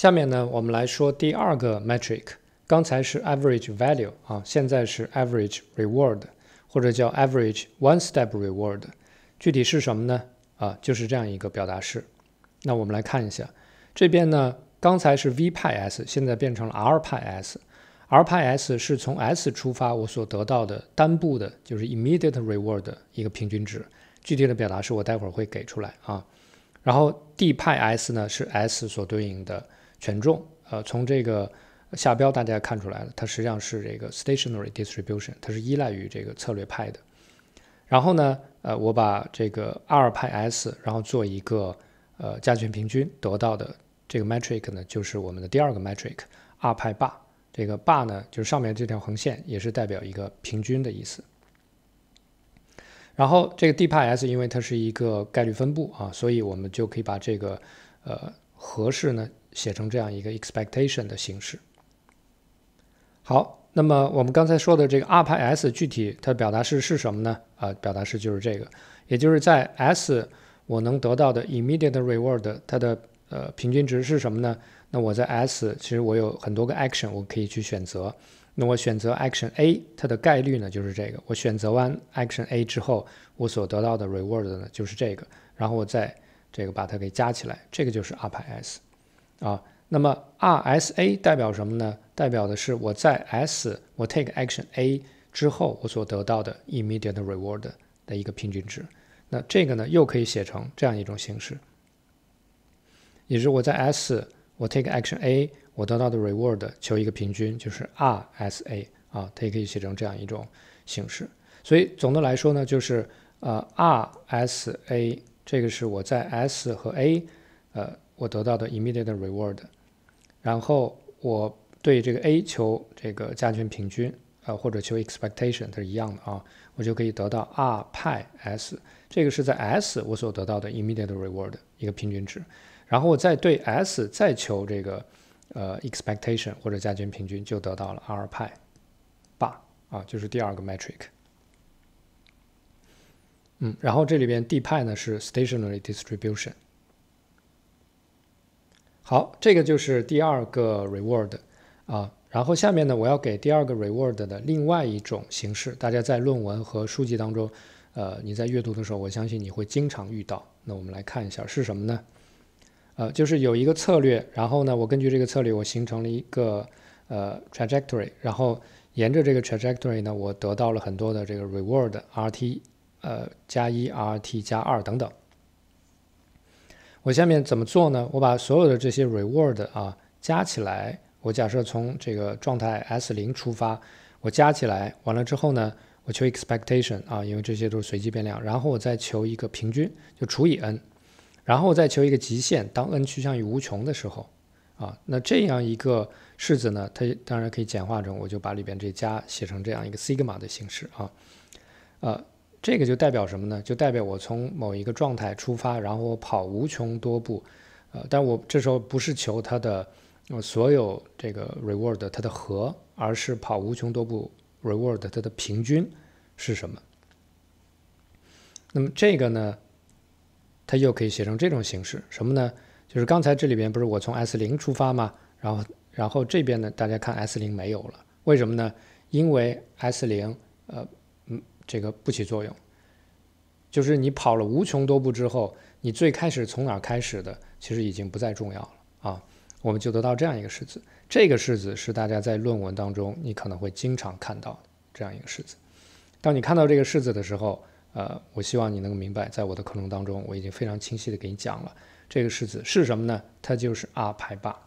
下面呢，我们来说第二个 metric。刚才是 average value 啊，现在是 average reward，或者叫 average one step reward。具体是什么呢？啊，就是这样一个表达式。那我们来看一下，这边呢，刚才是 v 派 s，现在变成了 r 派 s。r 派 s 是从 s 出发我所得到的单步的，就是 immediate reward 一个平均值。具体的表达式我待会儿会给出来啊。然后 d 派 s 呢，是 s 所对应的。权重，呃，从这个下标大家看出来了，它实际上是这个 stationary distribution，它是依赖于这个策略派的。然后呢，呃，我把这个二派 s，然后做一个呃加权平均，得到的这个 metric 呢，就是我们的第二个 metric，二派 bar。这个 bar 呢，就是上面这条横线，也是代表一个平均的意思。然后这个 d 派 s，因为它是一个概率分布啊，所以我们就可以把这个呃。合适呢，写成这样一个 expectation 的形式。好，那么我们刚才说的这个 r p s 具体它的表达式是什么呢？啊，表达式就是这个，也就是在 S 我能得到的 immediate reward 它的呃平均值是什么呢？那我在 S 其实我有很多个 action 我可以去选择，那我选择 action A 它的概率呢就是这个，我选择完 action A 之后我所得到的 reward 呢就是这个，然后我再这个把它给加起来，这个就是 RπS，啊，那么 RSA 代表什么呢？代表的是我在 S 我 take action A 之后，我所得到的 immediate reward 的一个平均值。那这个呢，又可以写成这样一种形式，也是我在 S 我 take action A 我得到的 reward 求一个平均，就是 RSA 啊，它可以写成这样一种形式。所以总的来说呢，就是呃 RSA。这个是我在 S 和 A，呃，我得到的 immediate reward。然后我对这个 A 求这个加权平均，呃，或者求 expectation，它是一样的啊，我就可以得到 R 派 S。这个是在 S 我所得到的 immediate reward 一个平均值。然后我再对 S 再求这个呃 expectation 或者加权平均，就得到了 R 派 bar 啊，就是第二个 metric。嗯，然后这里边 D 派呢是 stationary distribution。好，这个就是第二个 reward 啊。然后下面呢，我要给第二个 reward 的另外一种形式。大家在论文和书籍当中，呃，你在阅读的时候，我相信你会经常遇到。那我们来看一下是什么呢？呃，就是有一个策略，然后呢，我根据这个策略，我形成了一个呃 trajectory，然后沿着这个 trajectory 呢，我得到了很多的这个 reward R t。呃，加一 r t 加二等等。我下面怎么做呢？我把所有的这些 reward 啊加起来，我假设从这个状态 s 零出发，我加起来完了之后呢，我求 expectation 啊，因为这些都是随机变量，然后我再求一个平均，就除以 n，然后再求一个极限，当 n 趋向于无穷的时候啊，那这样一个式子呢，它当然可以简化成，我就把里边这加写成这样一个 sigma 的形式啊，呃。这个就代表什么呢？就代表我从某一个状态出发，然后我跑无穷多步，呃，但我这时候不是求它的所有这个 reward 它的和，而是跑无穷多步 reward 它的平均是什么？那么这个呢，它又可以写成这种形式，什么呢？就是刚才这里边不是我从 s 零出发嘛，然后然后这边呢，大家看 s 零没有了，为什么呢？因为 s 零呃。这个不起作用，就是你跑了无穷多步之后，你最开始从哪儿开始的，其实已经不再重要了啊！我们就得到这样一个式子，这个式子是大家在论文当中你可能会经常看到的这样一个式子。当你看到这个式子的时候，呃，我希望你能明白，在我的课程当中我已经非常清晰的给你讲了这个式子是什么呢？它就是阿排巴。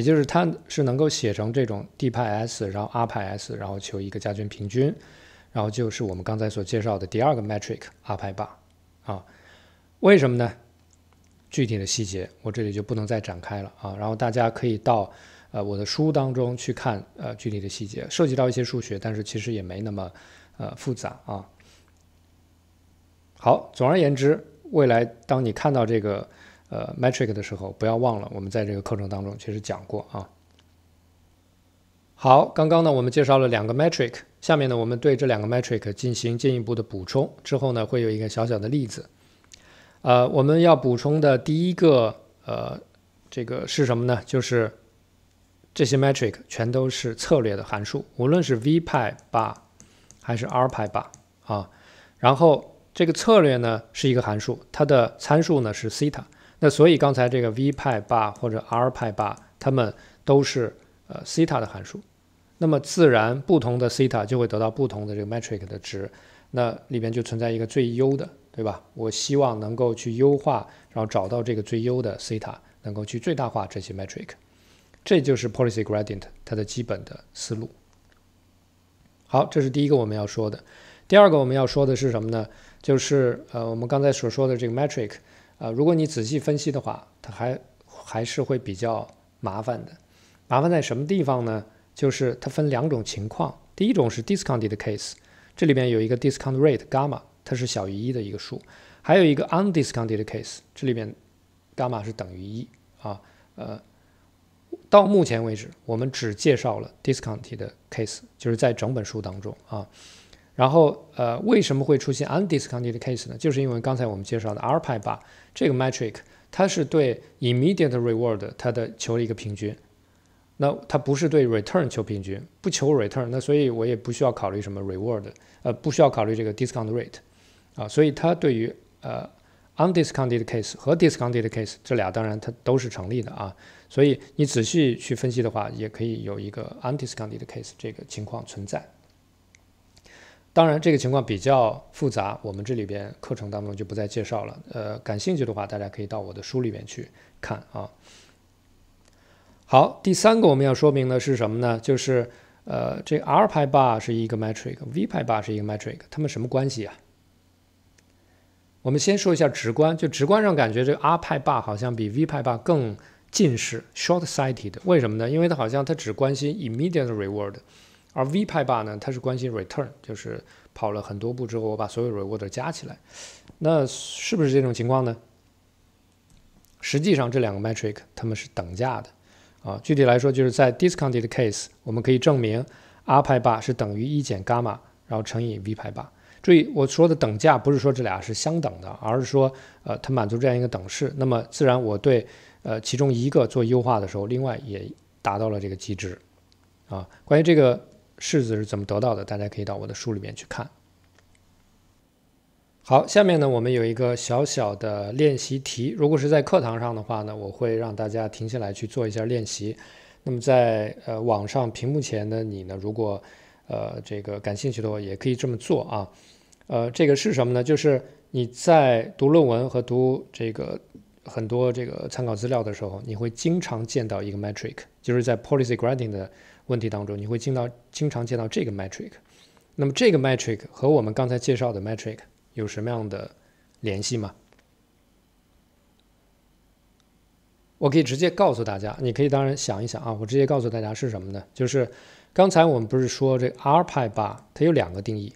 也就是它是能够写成这种 D 派 S，然后 R 派 S，然后求一个加权平均，然后就是我们刚才所介绍的第二个 metric R 派 bar 啊，为什么呢？具体的细节我这里就不能再展开了啊，然后大家可以到呃我的书当中去看呃具体的细节，涉及到一些数学，但是其实也没那么呃复杂啊。好，总而言之，未来当你看到这个。呃，metric 的时候不要忘了，我们在这个课程当中其实讲过啊。好，刚刚呢我们介绍了两个 metric，下面呢我们对这两个 metric 进行进一步的补充，之后呢会有一个小小的例子。呃，我们要补充的第一个呃这个是什么呢？就是这些 metric 全都是策略的函数，无论是 v 派吧还是 r 派吧啊。然后这个策略呢是一个函数，它的参数呢是西塔。那所以刚才这个 v 派八或者 r 派八，它们都是呃西塔的函数。那么自然不同的西塔就会得到不同的这个 metric 的值。那里边就存在一个最优的，对吧？我希望能够去优化，然后找到这个最优的西塔，能够去最大化这些 metric。这就是 policy gradient 它的基本的思路。好，这是第一个我们要说的。第二个我们要说的是什么呢？就是呃我们刚才所说的这个 metric。呃，如果你仔细分析的话，它还还是会比较麻烦的。麻烦在什么地方呢？就是它分两种情况，第一种是 discounted case，这里面有一个 discount rate gamma，它是小于一的一个数；还有一个 undiscounted case，这里面 gamma 是等于一。啊，呃，到目前为止，我们只介绍了 discounted case，就是在整本书当中啊。然后，呃，为什么会出现 undiscounted case 呢？就是因为刚才我们介绍的 RPI 八这个 metric，它是对 immediate reward 它的求一个平均，那它不是对 return 求平均，不求 return，那所以我也不需要考虑什么 reward，呃，不需要考虑这个 discount rate，啊，所以它对于呃 undiscounted case 和 discounted case 这俩当然它都是成立的啊，所以你仔细去分析的话，也可以有一个 undiscounted case 这个情况存在。当然，这个情况比较复杂，我们这里边课程当中就不再介绍了。呃，感兴趣的话，大家可以到我的书里面去看啊。好，第三个我们要说明的是什么呢？就是呃，这 R 派 bar 是一个 metric，V 派 bar 是一个 metric，它们什么关系啊？我们先说一下直观，就直观上感觉这个 R 派 bar 好像比 V 派 bar 更近视 （short-sighted）。为什么呢？因为它好像它只关心 immediate reward。而 V 派霸呢？它是关心 return，就是跑了很多步之后，我把所有 reward 加起来。那是不是这种情况呢？实际上，这两个 metric 它们是等价的啊。具体来说，就是在 discounted case，我们可以证明 R 派霸是等于一减伽马，然后乘以 V 派霸。注意，我说的等价不是说这俩是相等的，而是说呃，它满足这样一个等式。那么，自然我对呃其中一个做优化的时候，另外也达到了这个极值啊。关于这个。式子是怎么得到的？大家可以到我的书里面去看。好，下面呢，我们有一个小小的练习题。如果是在课堂上的话呢，我会让大家停下来去做一下练习。那么，在呃网上屏幕前的你呢，如果呃这个感兴趣的话，也可以这么做啊。呃，这个是什么呢？就是你在读论文和读这个很多这个参考资料的时候，你会经常见到一个 metric。就是在 policy grading 的问题当中，你会见到经常见到这个 metric。那么这个 metric 和我们刚才介绍的 metric 有什么样的联系吗？我可以直接告诉大家，你可以当然想一想啊。我直接告诉大家是什么呢？就是刚才我们不是说这 r pi bar 它有两个定义，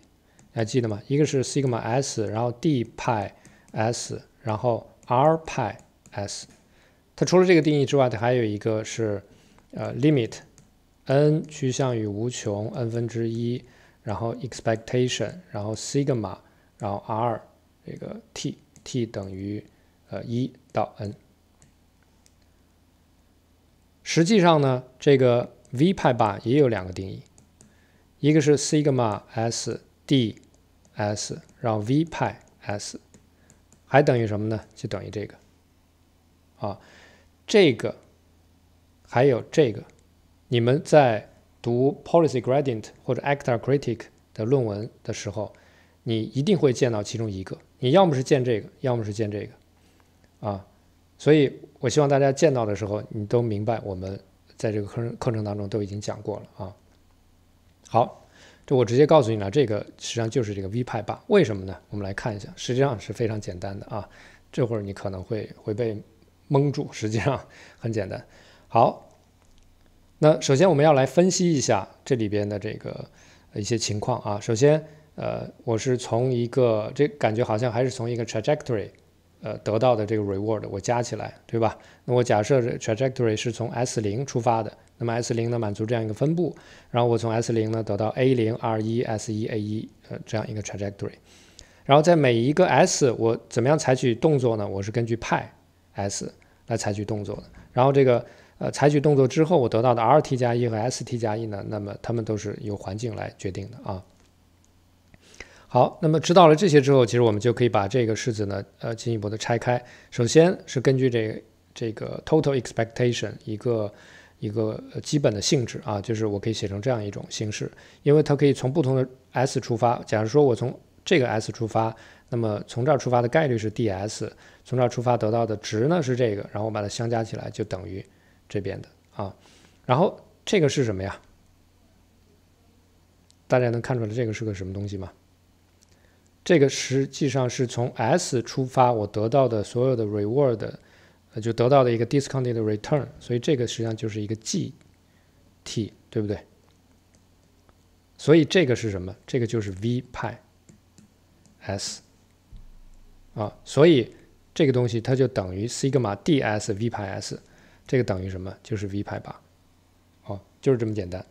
还记得吗？一个是 sigma s，然后 d pi s，然后 r pi s。它除了这个定义之外，它还有一个是。呃，limit n 趋向于无穷，n 分之一，然后 expectation，然后 sigma，然后 r，这个 t，t 等于呃一到 n。实际上呢，这个 v 派吧也有两个定义，一个是 sigma s d s，然后 v 派 s，还等于什么呢？就等于这个啊，这个。还有这个，你们在读 policy gradient 或者 actor critic 的论文的时候，你一定会见到其中一个。你要么是见这个，要么是见这个，啊，所以我希望大家见到的时候，你都明白我们在这个课程课程当中都已经讲过了啊。好，这我直接告诉你了，这个实际上就是这个 V 派吧？为什么呢？我们来看一下，实际上是非常简单的啊。这会儿你可能会会被蒙住，实际上很简单。好。那首先我们要来分析一下这里边的这个一些情况啊。首先，呃，我是从一个这感觉好像还是从一个 trajectory，呃，得到的这个 reward，我加起来，对吧？那我假设 trajectory 是从 s 零出发的，那么 s 零呢满足这样一个分布，然后我从 s 零呢得到 a 零 r 一 s 一 a 一呃这样一个 trajectory，然后在每一个 s，我怎么样采取动作呢？我是根据 pi s 来采取动作的，然后这个。呃，采取动作之后，我得到的 Rt 加一和 St 加一呢？那么它们都是由环境来决定的啊。好，那么知道了这些之后，其实我们就可以把这个式子呢，呃，进一步的拆开。首先是根据这这个 total expectation 一个一个基本的性质啊，就是我可以写成这样一种形式，因为它可以从不同的 s 出发。假如说我从这个 s 出发，那么从这儿出发的概率是 ds，从这儿出发得到的值呢是这个，然后我把它相加起来就等于。这边的啊，然后这个是什么呀？大家能看出来这个是个什么东西吗？这个实际上是从 s 出发，我得到的所有的 reward，呃，就得到的一个 discounted return，所以这个实际上就是一个 g t，对不对？所以这个是什么？这个就是 v 派 s 啊，所以这个东西它就等于西格玛 d s v 派 s。这个等于什么？就是 V 派八，哦，就是这么简单。